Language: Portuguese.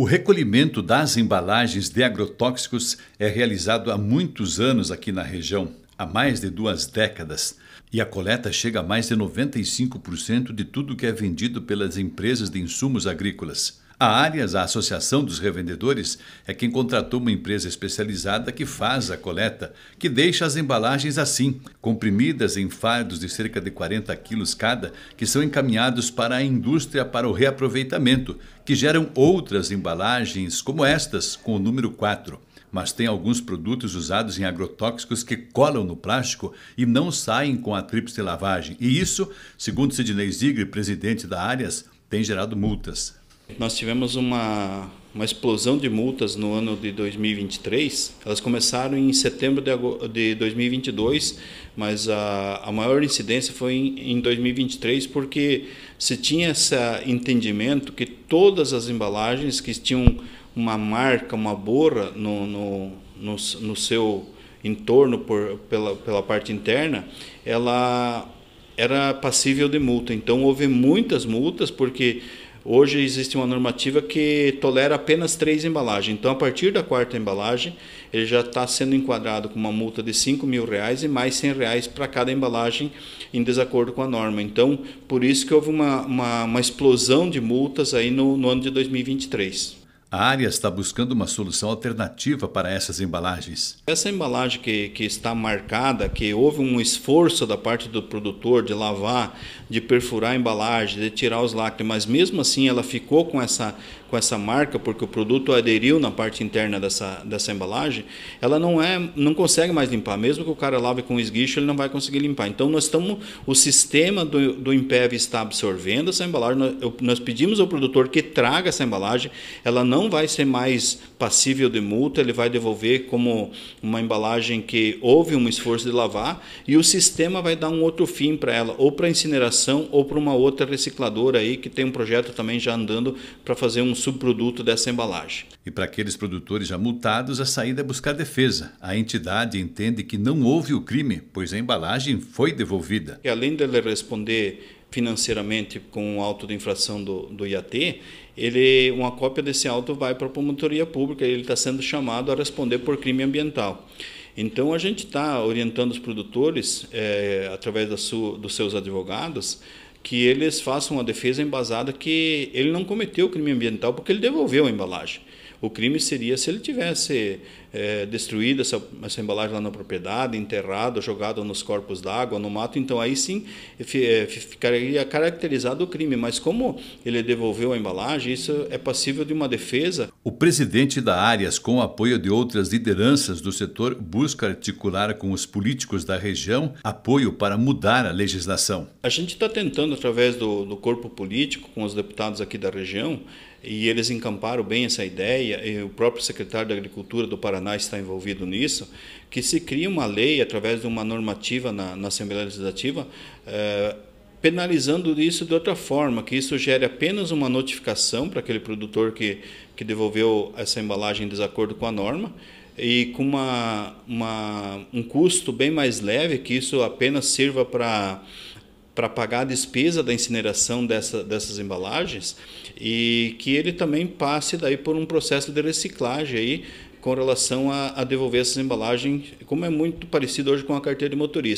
O recolhimento das embalagens de agrotóxicos é realizado há muitos anos aqui na região, há mais de duas décadas, e a coleta chega a mais de 95% de tudo que é vendido pelas empresas de insumos agrícolas. A Áreas, a Associação dos Revendedores, é quem contratou uma empresa especializada que faz a coleta, que deixa as embalagens assim, comprimidas em fardos de cerca de 40 quilos cada, que são encaminhados para a indústria para o reaproveitamento, que geram outras embalagens como estas, com o número 4 mas tem alguns produtos usados em agrotóxicos que colam no plástico e não saem com a tríplice lavagem. E isso, segundo Sidney Zigre, presidente da Áreas, tem gerado multas. Nós tivemos uma, uma explosão de multas no ano de 2023. Elas começaram em setembro de, de 2022, mas a, a maior incidência foi em, em 2023 porque se tinha esse entendimento que todas as embalagens que tinham uma marca, uma borra no, no, no, no seu entorno por, pela, pela parte interna, ela era passível de multa. Então houve muitas multas, porque hoje existe uma normativa que tolera apenas três embalagens. Então, a partir da quarta embalagem, ele já está sendo enquadrado com uma multa de cinco mil reais e mais cem reais para cada embalagem em desacordo com a norma. Então, por isso que houve uma, uma, uma explosão de multas aí no, no ano de 2023. A área está buscando uma solução alternativa para essas embalagens. Essa embalagem que, que está marcada, que houve um esforço da parte do produtor de lavar, de perfurar a embalagem, de tirar os lácteos, mas mesmo assim ela ficou com essa, com essa marca, porque o produto aderiu na parte interna dessa, dessa embalagem, ela não, é, não consegue mais limpar. Mesmo que o cara lave com esguicho, ele não vai conseguir limpar. Então nós estamos. O sistema do, do Impev está absorvendo essa embalagem. Nós, nós pedimos ao produtor que traga essa embalagem, ela não não vai ser mais passível de multa, ele vai devolver como uma embalagem que houve um esforço de lavar e o sistema vai dar um outro fim para ela, ou para incineração ou para uma outra recicladora aí que tem um projeto também já andando para fazer um subproduto dessa embalagem. E para aqueles produtores já multados, a saída é buscar defesa. A entidade entende que não houve o crime, pois a embalagem foi devolvida. E além dele responder financeiramente com o auto de infração do, do IAT, ele, uma cópia desse auto vai para a promotoria pública e ele está sendo chamado a responder por crime ambiental. Então, a gente está orientando os produtores, é, através da sua, dos seus advogados, que eles façam uma defesa embasada que ele não cometeu crime ambiental porque ele devolveu a embalagem. O crime seria se ele tivesse é, destruído essa, essa, embalagem lá na propriedade, enterrado, jogado nos corpos d'água, no mato. Então aí sim eh, eh, ficaria caracterizado o crime. Mas como ele devolveu a embalagem, isso é passível de uma defesa. O presidente da Arias, com o apoio de outras lideranças do setor, busca articular com os políticos da região apoio para mudar a legislação. A gente está tentando, através do, do corpo político, com os deputados aqui da região, e eles encamparam bem essa ideia, e o próprio secretário da Agricultura do Paraná está envolvido nisso, que se cria uma lei através de uma normativa na, na Assembleia Legislativa, eh, penalizando isso de outra forma, que isso gere apenas uma notificação para aquele produtor que, que devolveu essa embalagem em desacordo com a norma, e com uma, uma, um custo bem mais leve, que isso apenas sirva para para pagar a despesa da incineração dessa, dessas embalagens e que ele também passe daí por um processo de reciclagem aí com relação a, a devolver essas embalagens, como é muito parecido hoje com a carteira de motorista.